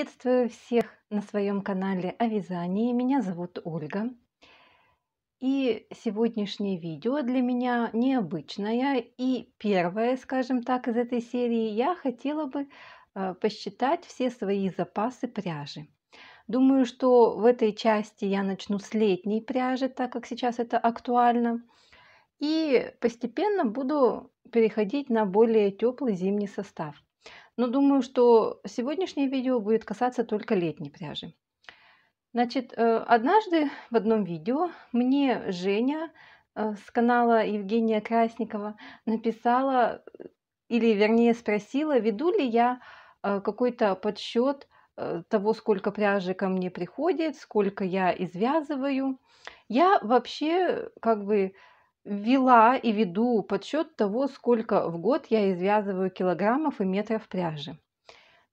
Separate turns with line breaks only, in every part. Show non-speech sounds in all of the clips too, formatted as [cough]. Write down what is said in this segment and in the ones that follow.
Приветствую всех на своем канале о вязании. Меня зовут Ольга. И сегодняшнее видео для меня необычное. И первое, скажем так, из этой серии я хотела бы э, посчитать все свои запасы пряжи. Думаю, что в этой части я начну с летней пряжи, так как сейчас это актуально. И постепенно буду переходить на более теплый зимний состав. Но ну, думаю, что сегодняшнее видео будет касаться только летней пряжи. Значит, э, однажды в одном видео мне Женя э, с канала Евгения Красникова написала, или вернее спросила, веду ли я э, какой-то подсчет того, сколько пряжи ко мне приходит, сколько я извязываю. Я вообще как бы вела и веду подсчет того, сколько в год я извязываю килограммов и метров пряжи.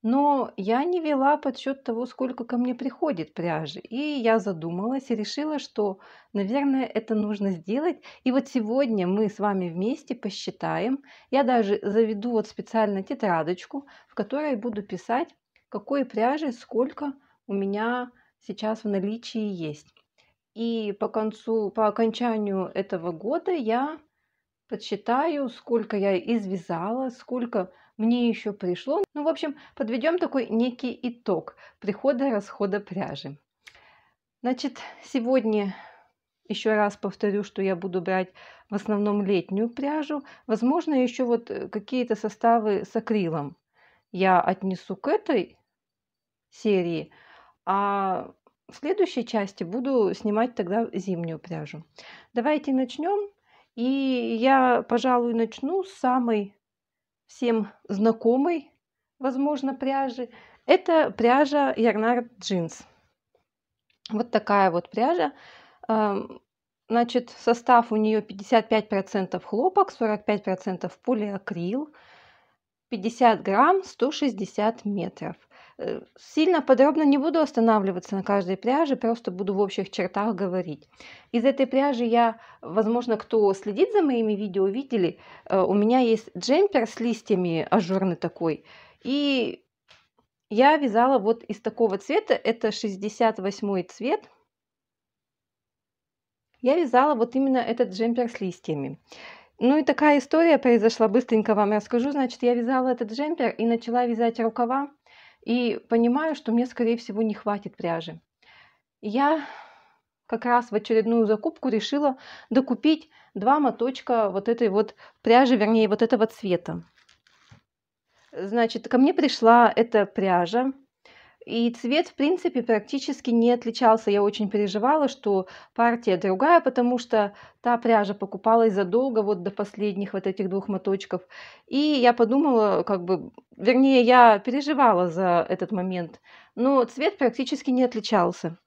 Но я не вела подсчет того, сколько ко мне приходит пряжи. И я задумалась и решила, что, наверное, это нужно сделать. И вот сегодня мы с вами вместе посчитаем. Я даже заведу вот специально тетрадочку, в которой буду писать, какой пряжи сколько у меня сейчас в наличии есть. И по концу, по окончанию этого года я подсчитаю, сколько я извязала, сколько мне еще пришло. Ну, в общем, подведем такой некий итог прихода-расхода пряжи. Значит, сегодня еще раз повторю, что я буду брать в основном летнюю пряжу. Возможно, еще вот э, какие-то составы с акрилом я отнесу к этой серии. А в следующей части буду снимать тогда зимнюю пряжу. Давайте начнем. И я, пожалуй, начну с самой всем знакомой, возможно, пряжи. Это пряжа Ярнард Джинс. Вот такая вот пряжа. Эм, значит, состав у нее 55% хлопок, 45% полиакрил, 50 грамм, 160 метров. Э, сильно подробно не буду останавливаться на каждой пряже, просто буду в общих чертах говорить. Из этой пряжи я, возможно, кто следит за моими видео, видели, э, у меня есть джемпер с листьями ажурный такой. И я вязала вот из такого цвета, это 68 цвет. Я вязала вот именно этот джемпер с листьями. Ну и такая история произошла, быстренько вам расскажу. Значит, я вязала этот джемпер и начала вязать рукава и понимаю, что мне, скорее всего, не хватит пряжи. Я как раз в очередную закупку решила докупить два моточка вот этой вот пряжи, вернее, вот этого цвета. Значит, ко мне пришла эта пряжа и цвет, в принципе, практически не отличался. Я очень переживала, что партия другая, потому что та пряжа покупалась задолго, вот до последних вот этих двух моточков. И я подумала, как бы, вернее, я переживала за этот момент. Но цвет практически не отличался.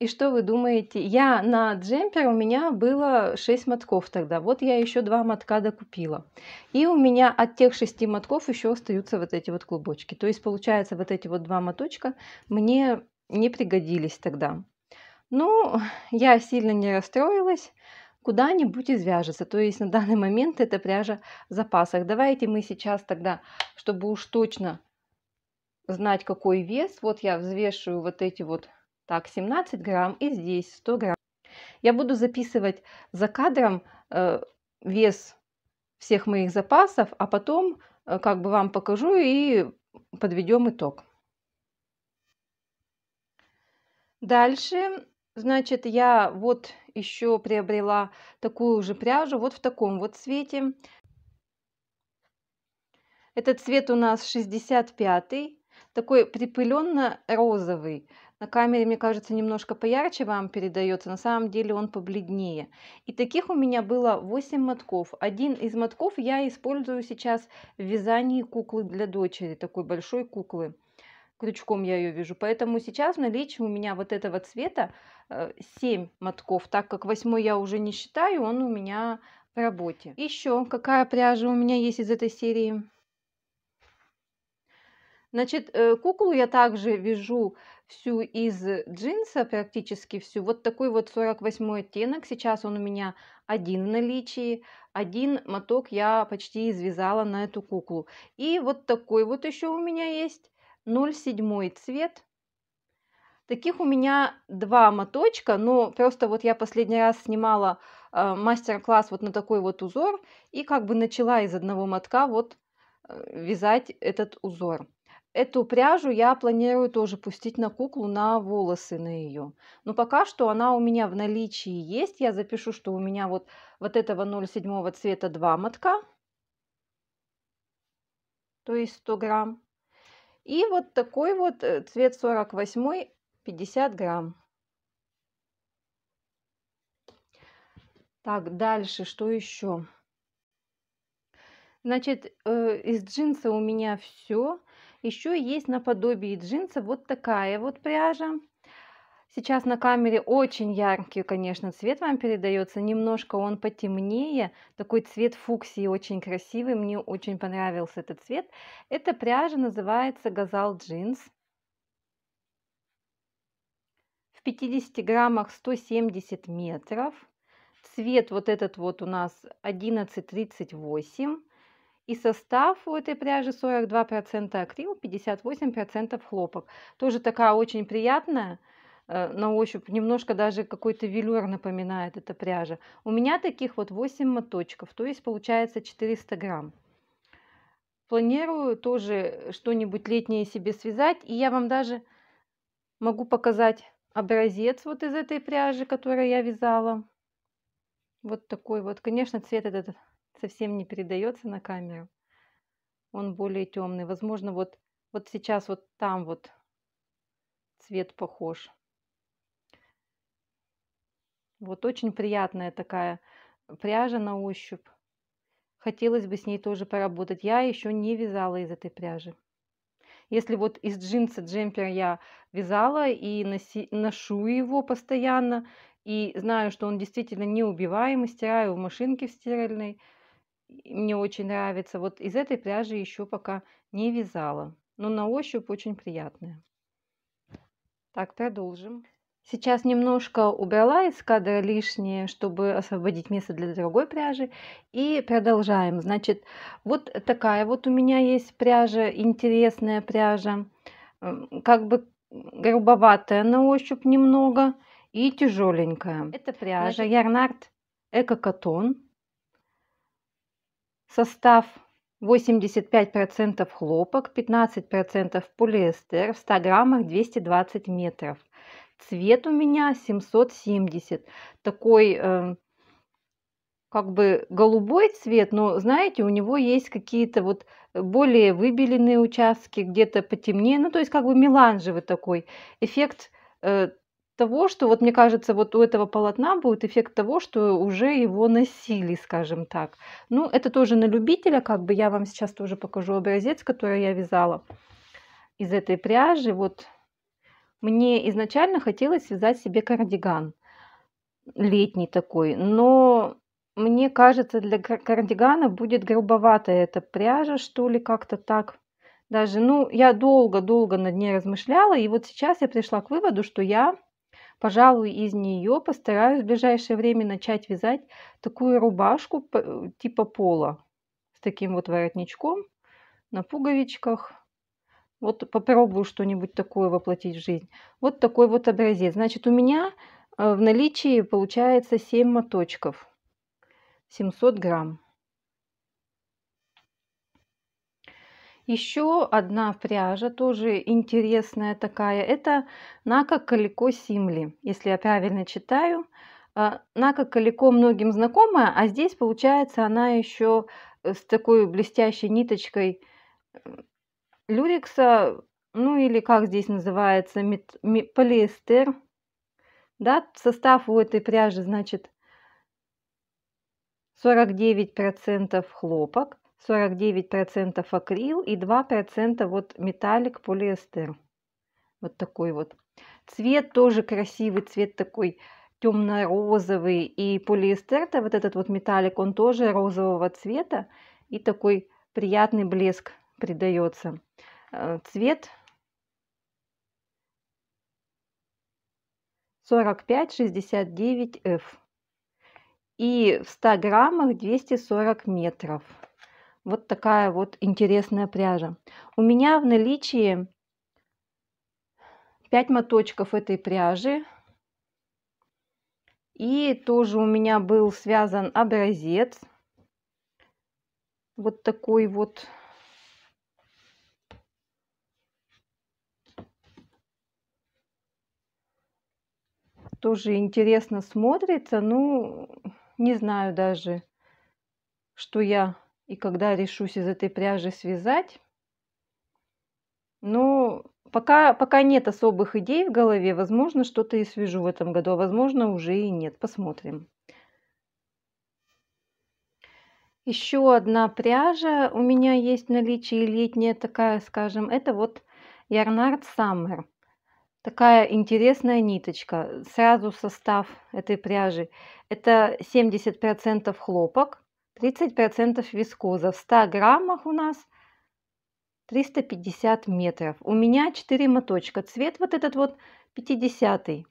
И что вы думаете? Я на джемпер у меня было 6 мотков тогда. Вот я еще 2 мотка докупила. И у меня от тех 6 мотков еще остаются вот эти вот клубочки. То есть получается вот эти вот два моточка мне не пригодились тогда. Ну, я сильно не расстроилась куда-нибудь извяжется. То есть на данный момент это пряжа в запасах. Давайте мы сейчас тогда, чтобы уж точно знать какой вес, вот я взвешиваю вот эти вот так, 17 грамм и здесь 100 грамм. Я буду записывать за кадром э, вес всех моих запасов, а потом э, как бы вам покажу и подведем итог. Дальше, значит, я вот еще приобрела такую же пряжу, вот в таком вот цвете. Этот цвет у нас 65 такой припыленно-розовый. На камере, мне кажется, немножко поярче вам передается, на самом деле он побледнее. И таких у меня было 8 мотков. Один из мотков я использую сейчас в вязании куклы для дочери, такой большой куклы. Крючком я ее вяжу. Поэтому сейчас в наличии у меня вот этого цвета 7 э, мотков. Так как 8 я уже не считаю, он у меня в работе. Еще какая пряжа у меня есть из этой серии? Значит, э, куклу я также вяжу всю из э, джинса, практически всю. Вот такой вот 48 оттенок. Сейчас он у меня один в наличии. Один моток я почти извязала на эту куклу. И вот такой вот еще у меня есть 0,7 цвет. Таких у меня два моточка, но просто вот я последний раз снимала э, мастер-класс вот на такой вот узор и как бы начала из одного мотка вот э, вязать этот узор. Эту пряжу я планирую тоже пустить на куклу, на волосы на ее. Но пока что она у меня в наличии есть. Я запишу, что у меня вот, вот этого 0,7 цвета 2 мотка, то есть 100 грамм. И вот такой вот э, цвет 48 50 грамм. Так, дальше что еще? Значит, э, из джинса у меня все. Еще есть наподобие джинса вот такая вот пряжа. Сейчас на камере очень яркий, конечно, цвет вам передается. Немножко он потемнее. Такой цвет фуксии очень красивый. Мне очень понравился этот цвет. Эта пряжа называется Газал джинс. В 50 граммах 170 метров. Цвет вот этот вот у нас 1138. И состав у этой пряжи 42% акрил, 58% хлопок. Тоже такая очень приятная э, на ощупь, немножко даже какой-то велюр напоминает эта пряжа. У меня таких вот 8 моточков, то есть получается 400 грамм. Планирую тоже что-нибудь летнее себе связать, и я вам даже могу показать образец вот из этой пряжи, которую я вязала. Вот такой вот, конечно, цвет этот совсем не передается на камеру. Он более темный. Возможно, вот, вот сейчас вот там вот цвет похож. Вот очень приятная такая пряжа на ощупь. Хотелось бы с ней тоже поработать. Я еще не вязала из этой пряжи. Если вот из джинса джемпер я вязала и носи, ношу его постоянно, и знаю, что он действительно неубиваемый, стираю в машинке в стиральной, мне очень нравится. Вот из этой пряжи еще пока не вязала, но на ощупь очень приятная. Так, продолжим. Сейчас немножко убрала из кадра лишнее, чтобы освободить место для другой пряжи. И продолжаем. Значит, вот такая вот у меня есть пряжа, интересная пряжа. Как бы грубоватая на ощупь немного и тяжеленькая. Это пряжа Ярнард Эко Катон Состав 85% хлопок, 15% полиэстер, в 100 граммах 220 метров. Цвет у меня 770. Такой э, как бы голубой цвет, но знаете, у него есть какие-то вот более выбеленные участки, где-то потемнее. Ну, то есть как бы меланжевый такой эффект э, того, что вот мне кажется, вот у этого полотна будет эффект того, что уже его носили, скажем так. Ну, это тоже на любителя, как бы я вам сейчас тоже покажу образец, который я вязала из этой пряжи. Вот мне изначально хотелось связать себе кардиган летний такой, но мне кажется, для кардигана будет грубовато эта пряжа, что ли, как-то так даже, ну, я долго-долго над ней размышляла, и вот сейчас я пришла к выводу, что я Пожалуй, из нее постараюсь в ближайшее время начать вязать такую рубашку типа пола с таким вот воротничком на пуговичках. Вот попробую что-нибудь такое воплотить в жизнь. Вот такой вот образец. Значит, у меня э, в наличии получается 7 моточков. 700 грамм. Еще одна пряжа, тоже интересная такая, это Нака Калико Симли, если я правильно читаю. А, Нака Калико многим знакомая, а здесь получается она еще э, с такой блестящей ниточкой э, люрикса, ну или как здесь называется, мет, мет, полиэстер. Да, состав у этой пряжи, значит, 49% хлопок, 49% акрил и 2% вот металлик полиэстер. Вот такой вот. Цвет тоже красивый, цвет такой темно-розовый. И полиэстер-то, вот этот вот металлик, он тоже розового цвета. И такой приятный блеск придается. Э, цвет 45-69F. И в 100 граммах 240 метров вот такая вот интересная пряжа. У меня в наличии 5 моточков этой пряжи. И тоже у меня был связан образец. Вот такой вот. Тоже интересно смотрится. Ну, не знаю даже, что я и когда решусь из этой пряжи связать, ну, пока, пока нет особых идей в голове, возможно, что-то и свяжу в этом году, а возможно, уже и нет, посмотрим. Еще одна пряжа у меня есть в наличии, летняя такая, скажем, это вот Ярнард Саммер. Такая интересная ниточка. Сразу состав этой пряжи. Это 70% хлопок, 30% вискоза. В 100 граммах у нас 350 метров. У меня 4 моточка. Цвет вот этот вот 50 -й.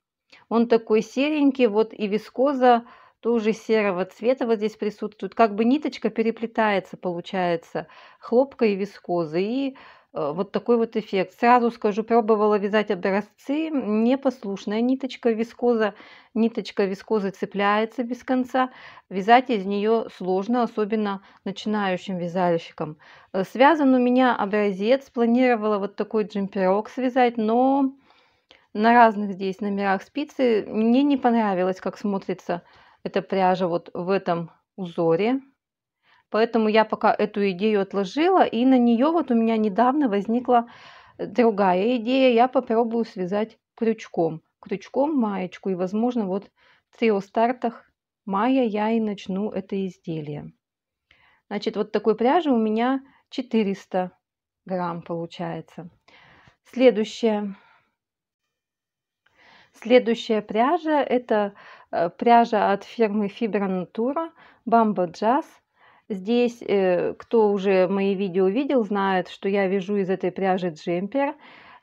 Он такой серенький, вот и вискоза тоже серого цвета вот здесь присутствует. Как бы ниточка переплетается, получается, хлопка и вискоза. И Э, вот такой вот эффект. Сразу скажу, пробовала вязать образцы, непослушная ниточка вискоза, ниточка вискозы цепляется без конца, вязать из нее сложно, особенно начинающим вязальщикам. Э, связан у меня образец, планировала вот такой джемперок связать, но на разных здесь номерах спицы мне не понравилось, как смотрится эта пряжа вот в этом узоре. Поэтому я пока эту идею отложила, и на нее вот у меня недавно возникла э, другая идея. Я попробую связать крючком. Крючком маечку, и, возможно, вот в трио стартах мая я и начну это изделие. Значит, вот такой пряжи у меня 400 грамм получается. Следующая, следующая пряжа – это э, пряжа от фирмы Fibra Natura Bamba Jazz Здесь, э, кто уже мои видео видел, знает, что я вяжу из этой пряжи джемпер.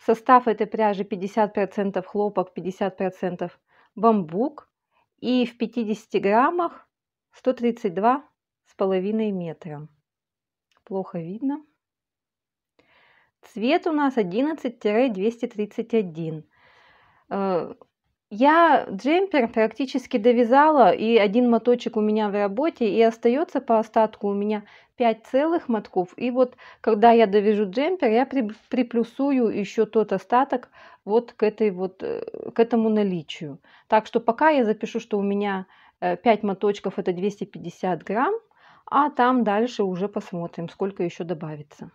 Состав этой пряжи 50% хлопок, 50% бамбук. И в 50 граммах 132,5 метра. Плохо видно. Цвет у нас 11-231. Я джемпер практически довязала, и один моточек у меня в работе, и остается по остатку у меня 5 целых мотков. И вот когда я довяжу джемпер, я при, приплюсую еще тот остаток вот к, этой вот э, к этому наличию. Так что пока я запишу, что у меня 5 э, моточков это 250 грамм, а там дальше уже посмотрим, сколько еще добавится.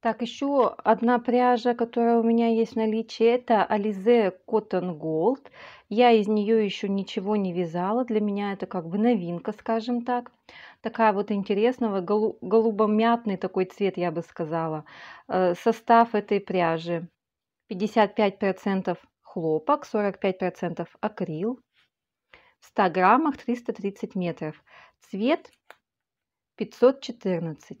Так, еще одна пряжа, которая у меня есть в наличии, это Alize Cotton Gold. Я из нее еще ничего не вязала, для меня это как бы новинка, скажем так. Такая вот интересного, голубомятный такой цвет, я бы сказала. Э, состав этой пряжи 55% хлопок, 45% акрил, в 100 граммах 330 метров. Цвет 514.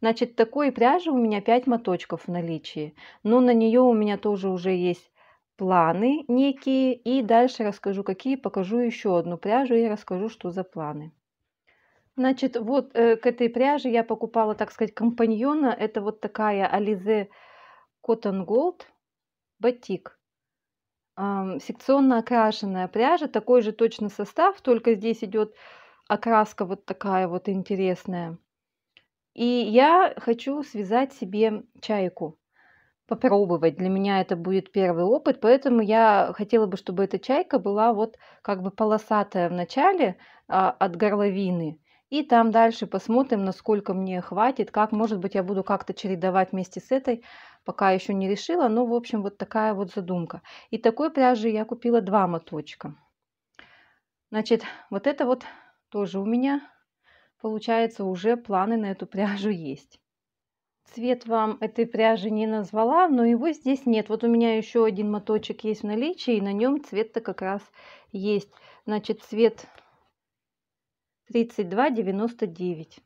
Значит, такой пряжи у меня 5 моточков в наличии. Но на нее у меня тоже уже есть планы некие. И дальше расскажу, какие. Покажу еще одну пряжу и расскажу, что за планы. Значит, вот э, к этой пряже я покупала, так сказать, компаньона. Это вот такая Alize Cotton Gold батик. Э, секционно окрашенная пряжа. Такой же точно состав, только здесь идет окраска вот такая вот интересная. И я хочу связать себе чайку, попробовать. Для меня это будет первый опыт, поэтому я хотела бы, чтобы эта чайка была вот как бы полосатая в начале а, от горловины. И там дальше посмотрим, насколько мне хватит, как, может быть, я буду как-то чередовать вместе с этой, пока еще не решила, но, в общем, вот такая вот задумка. И такой пряжи я купила два моточка. Значит, вот это вот тоже у меня Получается, уже планы на эту пряжу есть. Цвет вам этой пряжи не назвала, но его здесь нет. Вот у меня еще один моточек есть в наличии, и на нем цвет-то как раз есть. Значит, цвет 32,99.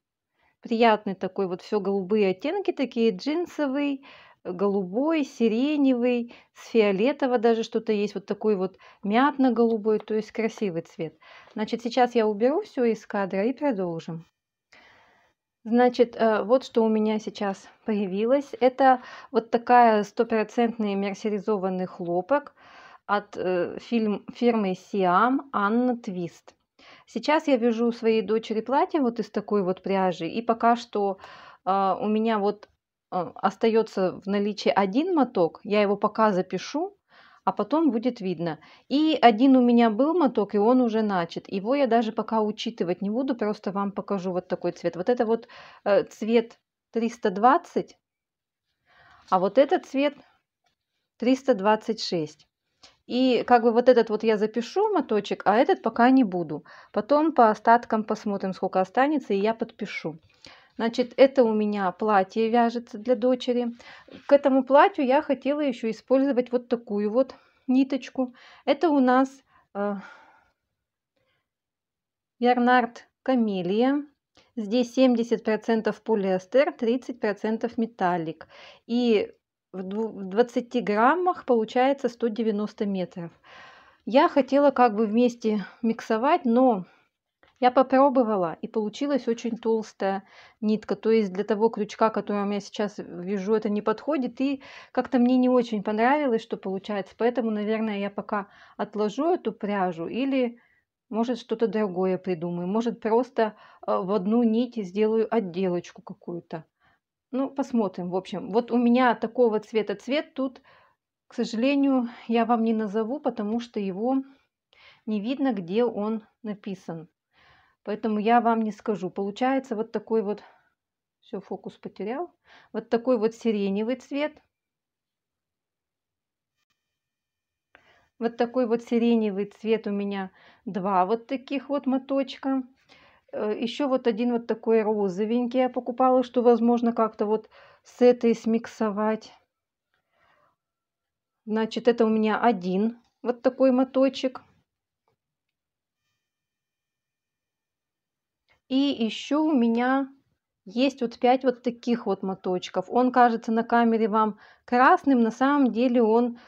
Приятный такой, вот все голубые оттенки такие, джинсовый, голубой, сиреневый, с фиолетово даже что-то есть, вот такой вот мятно-голубой, то есть красивый цвет. Значит, сейчас я уберу все из кадра и продолжим. Значит, э, вот что у меня сейчас появилось. Это вот такая стопроцентный мерсеризованный хлопок от э, фильм, фирмы Siam Анна Твист. Сейчас я вяжу своей дочери платье вот из такой вот пряжи. И пока что э, у меня вот Э, остается в наличии один моток, я его пока запишу, а потом будет видно. И один у меня был моток, и он уже начат. Его я даже пока учитывать не буду, просто вам покажу вот такой цвет. Вот это вот э, цвет 320, а вот этот цвет 326. И как бы вот этот вот я запишу моточек, а этот пока не буду. Потом по остаткам посмотрим, сколько останется, и я подпишу. Значит, это у меня платье вяжется для дочери. К этому платью я хотела еще использовать вот такую вот ниточку. Это у нас э, Ярнард Камелия. Здесь 70% полиэстер, 30% металлик. И в 20 граммах получается 190 метров. Я хотела как бы вместе миксовать, но я попробовала, и получилась очень толстая нитка. То есть для того крючка, которым я сейчас вяжу, это не подходит. И как-то мне не очень понравилось, что получается. Поэтому, наверное, я пока отложу эту пряжу или... Может, что-то другое придумаю. Может, просто а, в одну нить сделаю отделочку какую-то. Ну, посмотрим. В общем, вот у меня такого цвета цвет тут, к сожалению, я вам не назову, потому что его не видно, где он написан. Поэтому я вам не скажу. Получается вот такой вот... Все, фокус потерял. Вот такой вот сиреневый цвет. Вот такой вот сиреневый цвет у меня два вот таких вот моточка. Э, Еще вот один вот такой розовенький я покупала, что возможно как-то вот с этой смиксовать. Значит, это у меня один вот такой моточек. И еще у меня есть вот 5 вот таких вот моточков. Он кажется на камере вам красным, на самом деле он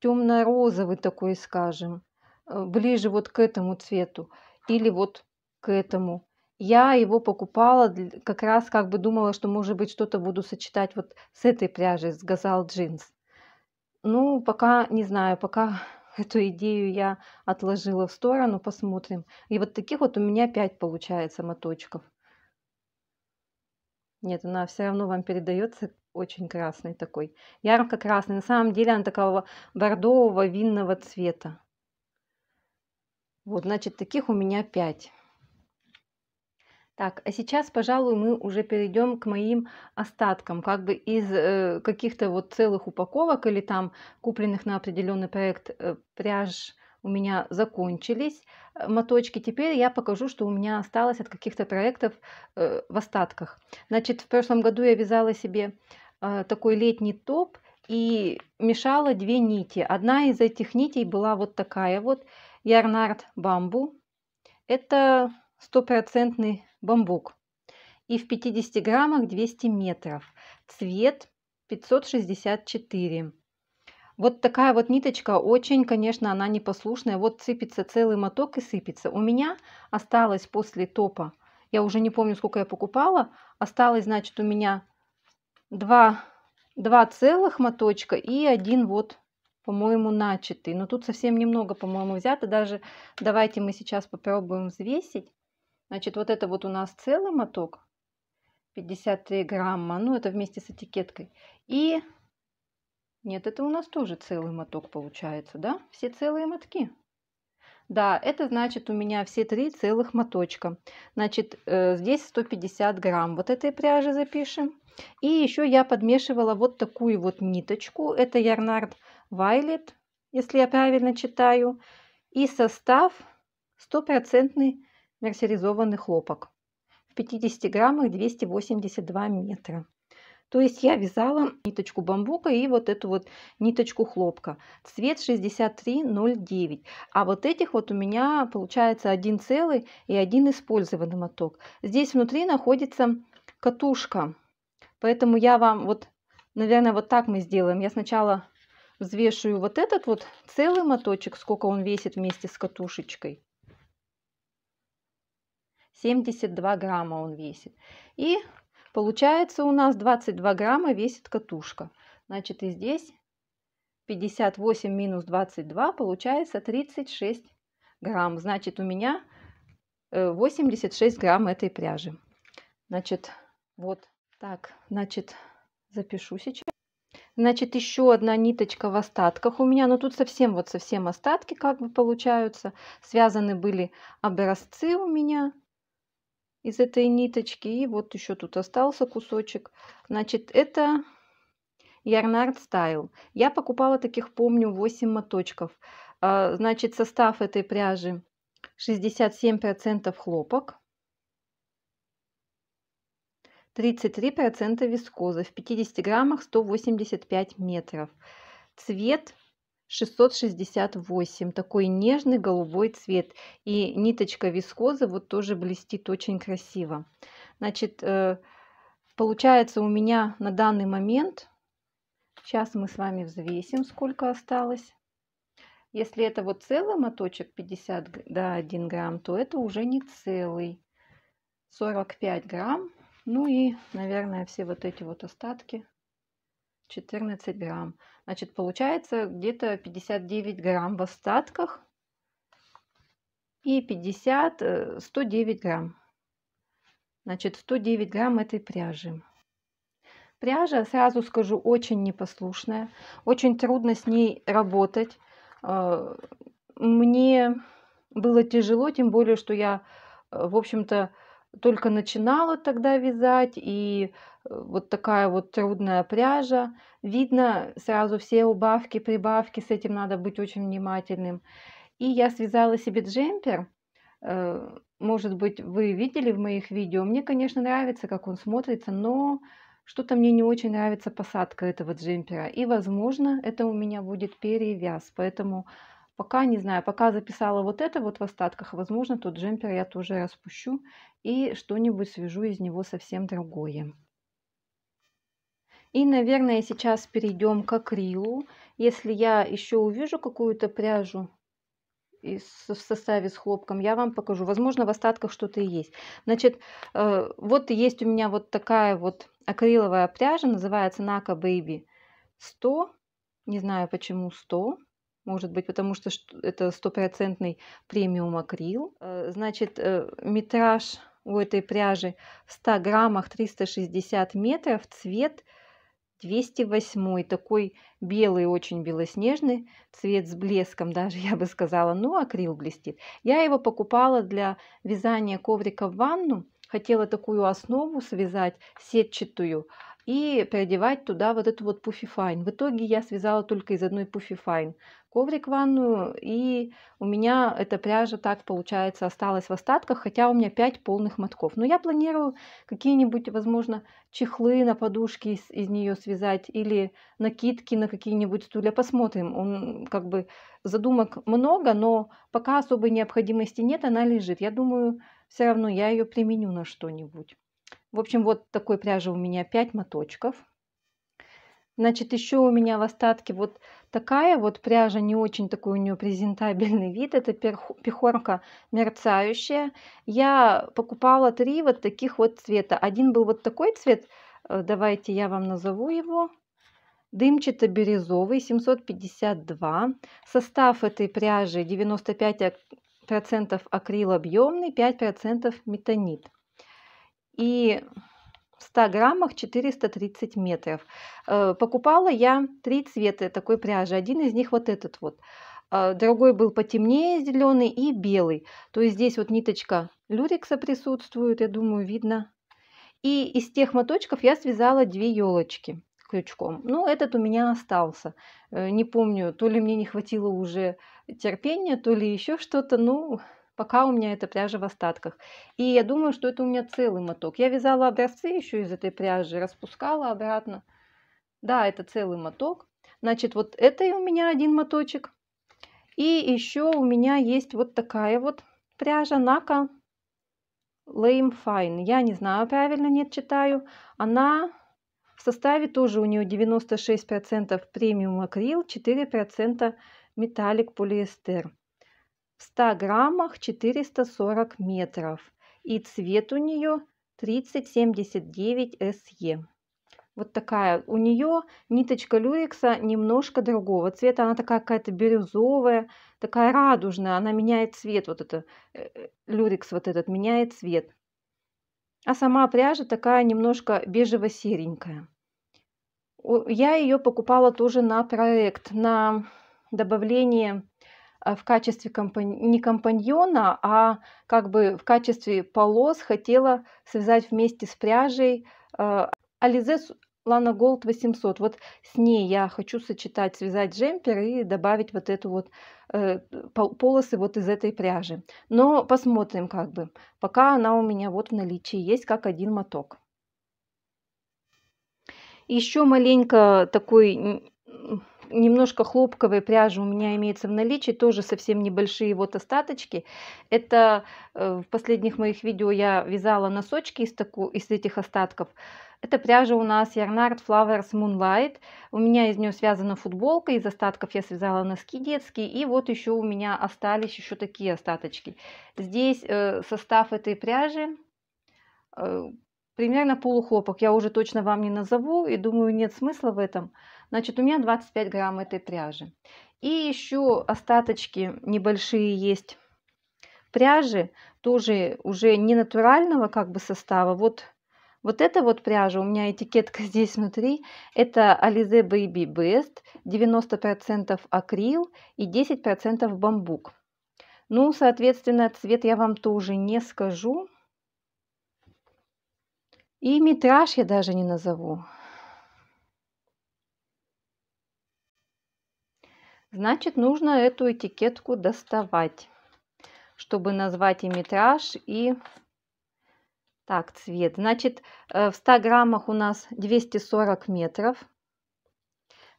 темно-розовый такой, скажем, э, ближе вот к этому цвету или вот к этому. Я его покупала как раз как бы думала, что может быть что-то буду сочетать вот с этой пряжей, с газал джинс. Ну, пока не знаю, пока Эту идею я отложила в сторону, посмотрим. И вот таких вот у меня 5 получается моточков. Нет, она все равно вам передается очень красный такой. Ярко-красный. На самом деле она такого бордового винного цвета. Вот, значит, таких у меня 5. Так, а сейчас, пожалуй, мы уже перейдем к моим остаткам, как бы из э, каких-то вот целых упаковок или там купленных на определенный проект э, пряж у меня закончились э, моточки. Теперь я покажу, что у меня осталось от каких-то проектов э, в остатках. Значит, в прошлом году я вязала себе э, такой летний топ и мешала две нити. Одна из этих нитей была вот такая вот, Ярнард Бамбу. Это стопроцентный бамбук. И в 50 граммах 200 метров. Цвет 564. Вот такая вот ниточка, очень, конечно, она непослушная. Вот сыпется целый моток и сыпется. У меня осталось после топа, я уже не помню, сколько я покупала, осталось, значит, у меня два, два целых моточка и один вот, по-моему, начатый. Но тут совсем немного, по-моему, взято. Даже давайте мы сейчас попробуем взвесить. Значит, вот это вот у нас целый моток, 53 грамма, ну это вместе с этикеткой. И нет, это у нас тоже целый моток получается, да? Все целые мотки. Да, это значит у меня все три целых моточка. Значит, э, здесь 150 грамм вот этой пряжи запишем. И еще я подмешивала вот такую вот ниточку. Это Ярнард Вайлет, если я правильно читаю. И состав стопроцентный мерсеризованный хлопок. В 50 граммах 282 метра. То есть я вязала ниточку бамбука и вот эту вот ниточку хлопка. Цвет 63,09. А вот этих вот у меня получается один целый и один использованный моток. Здесь внутри находится катушка. Поэтому я вам вот, наверное, вот так мы сделаем. Я сначала взвешиваю вот этот вот целый моточек, сколько он весит вместе с катушечкой. 72 грамма он весит. И получается у нас 22 грамма весит катушка. Значит и здесь 58 минус 22 получается 36 грамм. Значит у меня 86 э, грамм этой пряжи. Значит вот так, значит запишу сейчас. Значит, еще одна ниточка в остатках у меня. Но ну, тут совсем вот совсем остатки как бы получаются. Связаны были образцы у меня из этой ниточки. И вот еще тут остался кусочек. Значит, это Ярнард Стайл. Я покупала таких, помню, 8 моточков. А, значит, состав этой пряжи 67% хлопок, 33% вискозы. В 50 граммах 185 метров. Цвет 668. Такой нежный голубой цвет. И ниточка вискозы вот тоже блестит очень красиво. Значит, э, получается у меня на данный момент, сейчас мы с вами взвесим, сколько осталось. Если это вот целый моточек 50 да, 1 грамм, то это уже не целый. 45 грамм. Ну и, наверное, все вот эти вот остатки 14 грамм. Значит, получается где-то 59 грамм в остатках и 50, 109 э, грамм. Значит, 109 грамм этой пряжи. Пряжа, сразу скажу, очень непослушная, очень трудно с ней работать. Э, мне было тяжело, тем более, что я, э, в общем-то, только начинала тогда вязать, и э, вот такая вот трудная пряжа. Видно сразу все убавки, прибавки, с этим надо быть очень внимательным. И я связала себе джемпер. Э, может быть, вы видели в моих видео. Мне, конечно, нравится, как он смотрится, но что-то мне не очень нравится посадка этого джемпера. И, возможно, это у меня будет перевяз. Поэтому Пока не знаю, пока записала вот это вот в остатках, возможно, тот джемпер я тоже распущу и что-нибудь свяжу из него совсем другое. И, наверное, сейчас перейдем к акрилу. Если я еще увижу какую-то пряжу в составе с хлопком, я вам покажу. Возможно, в остатках что-то и есть. Значит, э, вот есть у меня вот такая вот акриловая пряжа, называется Naka Baby 100. Не знаю, почему 100 может быть, потому что это стопроцентный премиум акрил. Э, значит, э, метраж у этой пряжи в 100 граммах 360 метров, цвет 208, такой белый, очень белоснежный, цвет с блеском даже, [laughs] я бы сказала, ну акрил блестит. Я его покупала для вязания коврика в ванну, хотела такую основу связать, сетчатую, и переодевать туда вот эту вот пуфифайн. В итоге я связала только из одной пуфифайн, коврик в ванную, и у меня эта пряжа так, получается, осталась в остатках, хотя у меня 5 полных мотков. Но я планирую какие-нибудь, возможно, чехлы на подушке из, из нее связать или накидки на какие-нибудь стулья. Посмотрим. Он как бы задумок много, но пока особой необходимости нет, она лежит. Я думаю, все равно я ее применю на что-нибудь. В общем, вот такой пряжи у меня 5 моточков. Значит, еще у меня в остатке вот такая вот пряжа, не очень такой у нее презентабельный вид. Это пехорка мерцающая. Я покупала три вот таких вот цвета. Один был вот такой цвет, э, давайте я вам назову его. Дымчато-бирюзовый, 752. Состав этой пряжи 95% акрил объемный, 5% метанит. И 100 граммах 430 метров. Э, покупала я три цвета такой пряжи. Один из них вот этот вот. Э, другой был потемнее зеленый и белый. То есть здесь вот ниточка люрикса присутствует, я думаю, видно. И из тех моточков я связала две елочки крючком. Ну, этот у меня остался. Э, не помню, то ли мне не хватило уже терпения, то ли еще что-то. Ну, пока у меня эта пряжа в остатках. И я думаю, что это у меня целый моток. Я вязала образцы еще из этой пряжи, распускала обратно. Да, это целый моток. Значит, вот это и у меня один моточек. И еще у меня есть вот такая вот пряжа Нака Lame Fine. Я не знаю, правильно нет, читаю. Она в составе тоже у нее 96% премиум акрил, 4% металлик полиэстер в 100 граммах 440 метров. И цвет у нее 3079 SE. Вот такая. У нее ниточка люрекса немножко другого цвета. Она такая какая-то бирюзовая, такая радужная. Она меняет цвет. Вот это э, э, люрекс вот этот меняет цвет. А сама пряжа такая немножко бежево-серенькая. Я ее покупала тоже на проект, на добавление в качестве компань... не компаньона, а как бы в качестве полос хотела связать вместе с пряжей Ализе Лана Голд 800. Вот с ней я хочу сочетать, связать джемпер и добавить вот эту вот э, полосы вот из этой пряжи. Но посмотрим как бы. Пока она у меня вот в наличии есть, как один моток. Еще маленько такой немножко хлопковой пряжи у меня имеется в наличии, тоже совсем небольшие вот остаточки. Это э, в последних моих видео я вязала носочки из, таку, из этих остатков. Эта пряжа у нас Yarnard Flowers Moonlight. У меня из нее связана футболка, из остатков я связала носки детские. И вот еще у меня остались еще такие остаточки. Здесь э, состав этой пряжи э, примерно полухлопок. Я уже точно вам не назову и думаю, нет смысла в этом. Значит, у меня 25 грамм этой пряжи. И еще остаточки небольшие есть пряжи, тоже уже не натурального как бы состава. Вот, вот эта вот пряжа, у меня этикетка [laughs] здесь внутри, это Alize Baby Best, 90% акрил и 10% бамбук. Ну, соответственно, цвет я вам тоже не скажу, и метраж я даже не назову. Значит, нужно эту этикетку доставать, чтобы назвать и метраж, и так, цвет. Значит, э, в 100 граммах у нас 240 метров.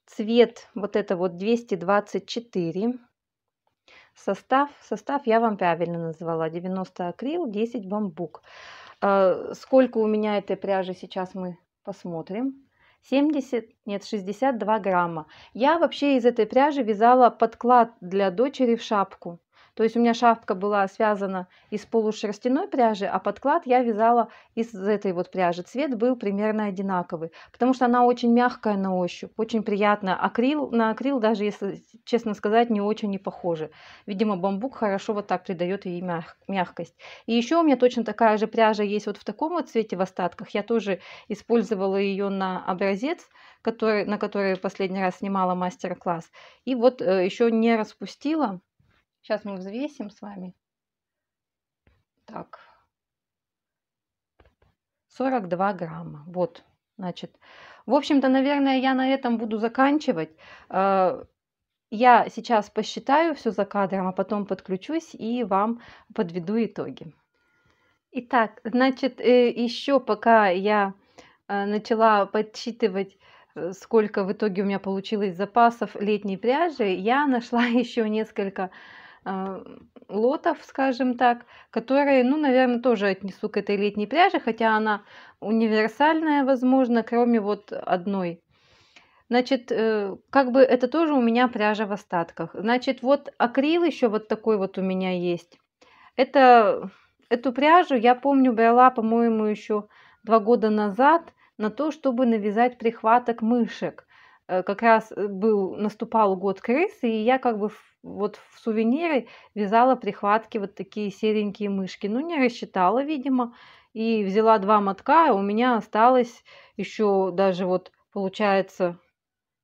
Цвет вот это вот 224. Состав, состав я вам правильно назвала. 90 акрил, 10 бамбук. А, сколько у меня этой пряжи сейчас мы посмотрим. 70, нет, 62 грамма. Я вообще из этой пряжи вязала подклад для дочери в шапку. То есть у меня шапка была связана из полушерстяной пряжи, а подклад я вязала из этой вот пряжи. Цвет был примерно одинаковый, потому что она очень мягкая на ощупь, очень приятная. Акрил на акрил, даже если честно сказать, не очень не похоже. Видимо, бамбук хорошо вот так придает ей мяг мягкость. И еще у меня точно такая же пряжа есть вот в таком вот цвете в остатках. Я тоже использовала ее на образец, который, на который последний раз снимала мастер-класс. И вот э, еще не распустила Сейчас мы взвесим с вами. Так. 42 грамма. Вот, значит. В общем-то, наверное, я на этом буду заканчивать. Э, я сейчас посчитаю все за кадром, а потом подключусь и вам подведу итоги. Итак, значит, э, еще пока я э, начала подсчитывать сколько в итоге у меня получилось запасов летней пряжи, я нашла [laughs] еще несколько а, лотов, скажем так, которые, ну, наверное, тоже отнесу к этой летней пряже, хотя она универсальная, возможно, кроме вот одной. Значит, э, как бы это тоже у меня пряжа в остатках. Значит, вот акрил еще вот такой вот у меня есть. Это, эту пряжу я помню брала, по-моему, еще два года назад на то, чтобы навязать прихваток мышек. Э, как раз э, был, наступал год крысы, и я как бы вот в сувениры вязала прихватки вот такие серенькие мышки. Ну, не рассчитала, видимо, и взяла два мотка, а у меня осталось еще даже вот, получается,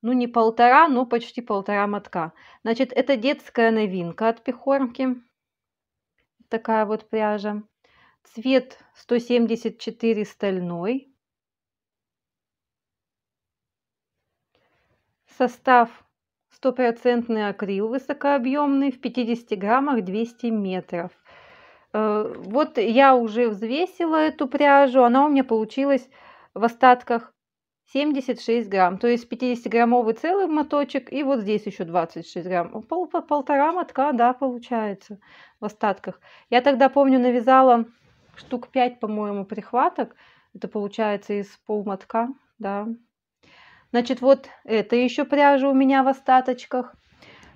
ну не полтора, но почти полтора мотка. Значит, это детская новинка от Пехормки. Такая вот пряжа. Цвет 174 стальной. Состав стопроцентный акрил высокообъемный в 50 граммах 200 метров. Э, вот я уже взвесила эту пряжу, она у меня получилась в остатках 76 грамм, то есть 50-граммовый целый моточек, и вот здесь еще 26 грамм. Ну, пол, полтора мотка, да, получается, в остатках. Я тогда, помню, навязала штук 5, по-моему, прихваток. Это получается из полмотка, да, Значит, вот это еще пряжа у меня в остаточках.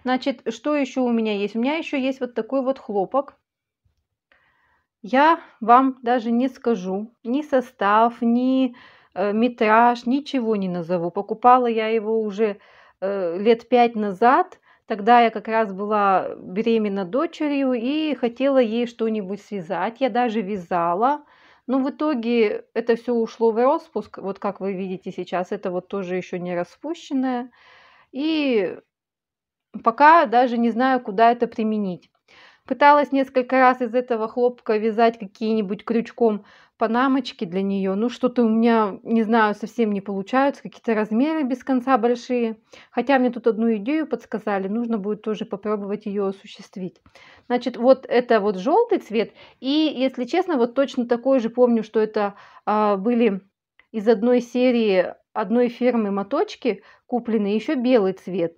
Значит, что еще у меня есть? У меня еще есть вот такой вот хлопок. Я вам даже не скажу ни состав, ни э, метраж, ничего не назову. Покупала я его уже э, лет пять назад. Тогда я как раз была беременна дочерью и хотела ей что-нибудь связать. Я даже вязала. Но ну, в итоге это все ушло в распуск, вот как вы видите сейчас, это вот тоже еще не распущенное. И пока даже не знаю, куда это применить. Пыталась несколько раз из этого хлопка вязать какие-нибудь крючком панамочки для нее. Ну, что-то у меня, не знаю, совсем не получаются, какие-то размеры без конца большие. Хотя мне тут одну идею подсказали, нужно будет тоже попробовать ее осуществить. Значит, вот это вот желтый цвет. И, если честно, вот точно такой же помню, что это а, были из одной серии одной фирмы моточки куплены, еще белый цвет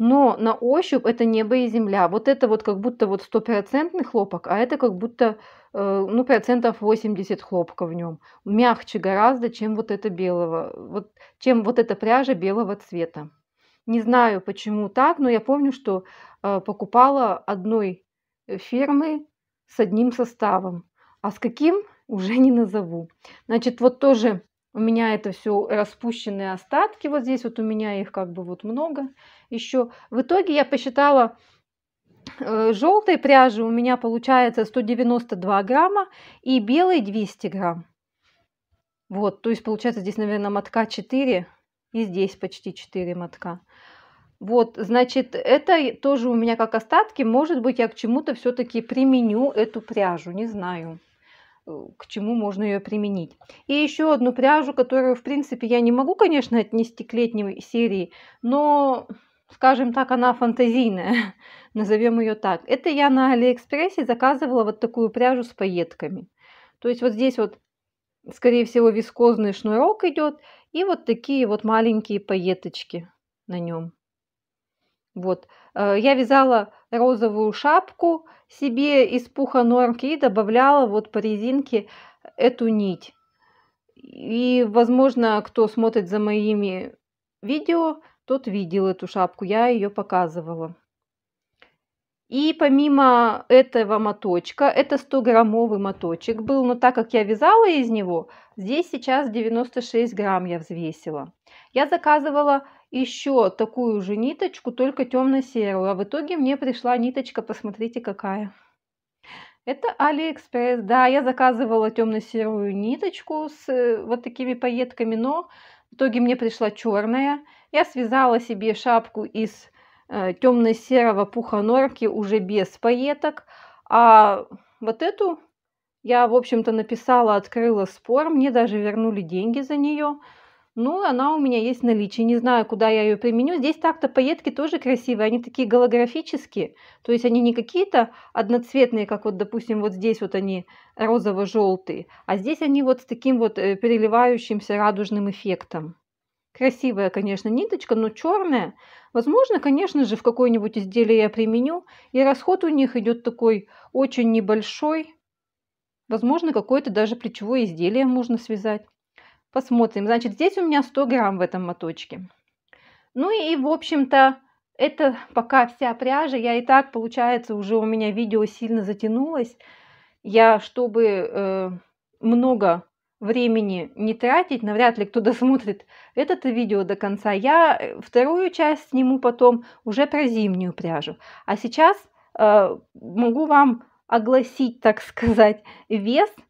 но на ощупь это небо и земля. Вот это вот как будто вот стопроцентный хлопок, а это как будто э, ну, процентов 80 хлопка в нем. Мягче гораздо, чем вот это белого, вот, чем вот эта пряжа белого цвета. Не знаю, почему так, но я помню, что э, покупала одной э, фермы с одним составом. А с каким, уже не назову. Значит, вот тоже у меня это все распущенные остатки. Вот здесь вот у меня их как бы вот много еще. В итоге я посчитала, э, желтой пряжи у меня получается 192 грамма и белой 200 грамм. Вот, то есть получается здесь, наверное, мотка 4 и здесь почти 4 мотка. Вот, значит, это тоже у меня как остатки. Может быть, я к чему-то все-таки применю эту пряжу, не знаю. Э, к чему можно ее применить. И еще одну пряжу, которую, в принципе, я не могу, конечно, отнести к летней серии, но, скажем так, она фантазийная, [laughs] назовем ее так. Это я на Алиэкспрессе заказывала вот такую пряжу с пайетками. То есть вот здесь вот, скорее всего, вискозный шнурок идет, и вот такие вот маленькие пайеточки на нем. Вот. Э, я вязала розовую шапку себе из пуха норки и добавляла вот по резинке эту нить. И, возможно, кто смотрит за моими видео, тот видел эту шапку, я ее показывала. И помимо этого моточка, это 100-граммовый моточек был, но так как я вязала из него, здесь сейчас 96 грамм я взвесила. Я заказывала еще такую же ниточку, только темно-серую. А в итоге мне пришла ниточка, посмотрите какая. Это AliExpress, Да, я заказывала темно-серую ниточку с э, вот такими пайетками, но в итоге мне пришла черная. Я связала себе шапку из э, темно-серого пуха норки уже без пайеток. А вот эту я, в общем-то, написала, открыла спор. Мне даже вернули деньги за нее. Ну, она у меня есть в наличии, не знаю, куда я ее применю. Здесь так-то пайетки тоже красивые, они такие голографические, то есть они не какие-то одноцветные, как вот, допустим, вот здесь вот они розово-желтые, а здесь они вот с таким вот э, переливающимся радужным эффектом. Красивая, конечно, ниточка, но черная. Возможно, конечно же, в какое-нибудь изделие я применю, и расход у них идет такой очень небольшой. Возможно, какое-то даже плечевое изделие можно связать. Посмотрим. Значит, здесь у меня 100 грамм в этом моточке. Ну и, в общем-то, это пока вся пряжа. Я и так, получается, уже у меня видео сильно затянулось. Я, чтобы э, много времени не тратить, навряд ли кто [laughs] досмотрит это видео до конца, я э, вторую часть сниму потом уже про зимнюю пряжу. А сейчас э, могу вам огласить, так сказать, [laughs] вес –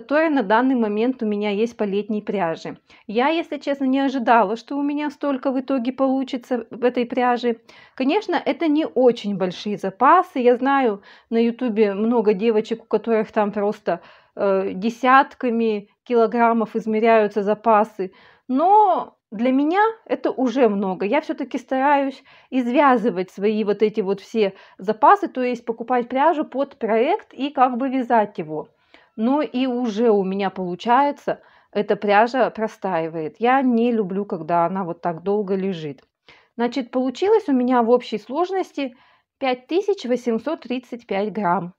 которые на данный момент у меня есть по летней пряже. Я, если честно, не ожидала, что у меня столько в итоге получится в этой пряже. Конечно, это не очень большие запасы. Я знаю, на ютубе много девочек, у которых там просто э, десятками килограммов измеряются запасы. Но для меня это уже много. Я все-таки стараюсь извязывать свои вот эти вот все запасы, то есть покупать пряжу под проект и как бы вязать его но и уже у меня получается, эта пряжа простаивает. Я не люблю, когда она вот так долго лежит. Значит, получилось у меня в общей сложности 5835 грамм.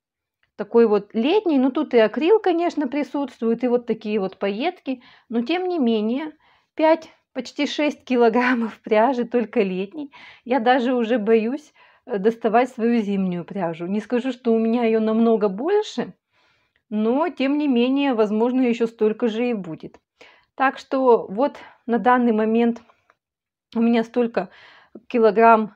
Такой вот летний, ну тут и акрил, конечно, присутствует, и вот такие вот пайетки, но тем не менее 5, почти 6 килограммов [laughs] пряжи, только летней. Я даже уже боюсь э, доставать свою зимнюю пряжу. Не скажу, что у меня ее намного больше, но тем не менее, возможно, еще столько же и будет. Так что вот на данный момент у меня столько килограмм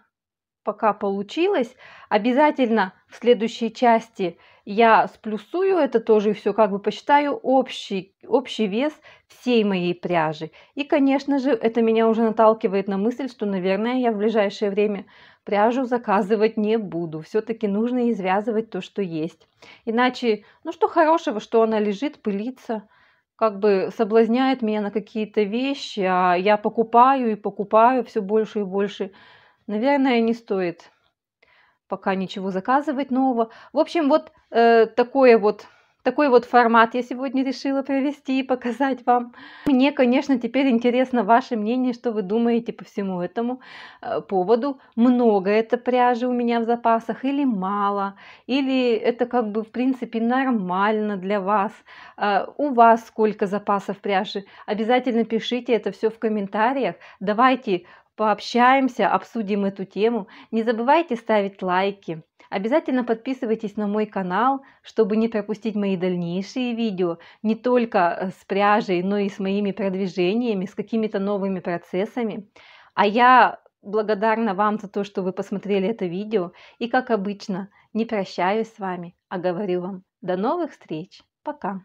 пока получилось. Обязательно в следующей части я сплюсую это тоже и все как бы посчитаю общий, общий вес всей моей пряжи. И, конечно же, это меня уже наталкивает на мысль, что, наверное, я в ближайшее время пряжу заказывать не буду. Все-таки нужно извязывать то, что есть. Иначе, ну что хорошего, что она лежит, пылится, как бы соблазняет меня на какие-то вещи, а я покупаю и покупаю все больше и больше. Наверное, не стоит пока ничего заказывать нового. В общем, вот э, такое вот такой вот формат я сегодня решила провести и показать вам. Мне, конечно, теперь интересно ваше мнение, что вы думаете по всему этому э, поводу. Много это пряжи у меня в запасах или мало? Или это как бы в принципе нормально для вас? Э, у вас сколько запасов пряжи? Обязательно пишите это все в комментариях. Давайте пообщаемся, обсудим эту тему. Не забывайте ставить лайки. Обязательно подписывайтесь на мой канал, чтобы не пропустить мои дальнейшие видео, не только э, с пряжей, но и с моими продвижениями, с какими-то новыми процессами. А я благодарна вам за то, что вы посмотрели это видео. И как обычно, не прощаюсь с вами, а говорю вам до новых встреч. Пока!